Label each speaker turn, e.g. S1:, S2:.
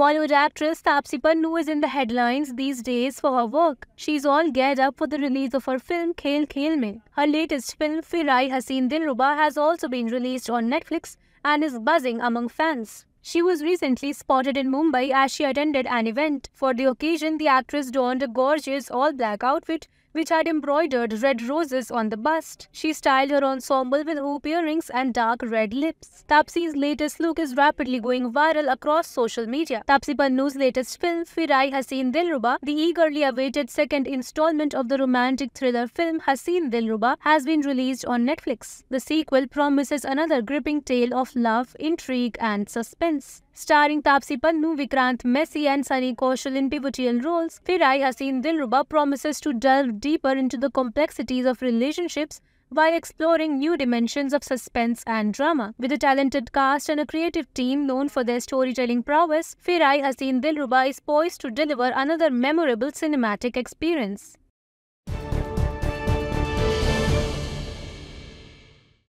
S1: Bollywood actress Tapsi Pannu is in the headlines these days for her work. She's all geared up for the release of her film Khel Khel Mein. Her latest film Firai Haseen Dilruba has also been released on Netflix and is buzzing among fans. She was recently spotted in Mumbai as she attended an event. For the occasion, the actress donned a gorgeous all-black outfit which had embroidered red roses on the bust. She styled her ensemble with hoop earrings and dark red lips. Tapsi's latest look is rapidly going viral across social media. Tapsi Pannu's latest film, Firai Haseen Dilruba, the eagerly awaited second installment of the romantic thriller film Haseen Dilruba, has been released on Netflix. The sequel promises another gripping tale of love, intrigue and suspense. Starring Tapsi Pannu, Vikrant Messi and Sunny Kaushal in pivotal roles, Firai Haseen Dilruba promises to delve deeper into the complexities of relationships while exploring new dimensions of suspense and drama. With a talented cast and a creative team known for their storytelling prowess, Firai Haseen Dilruba is poised to deliver another memorable cinematic experience.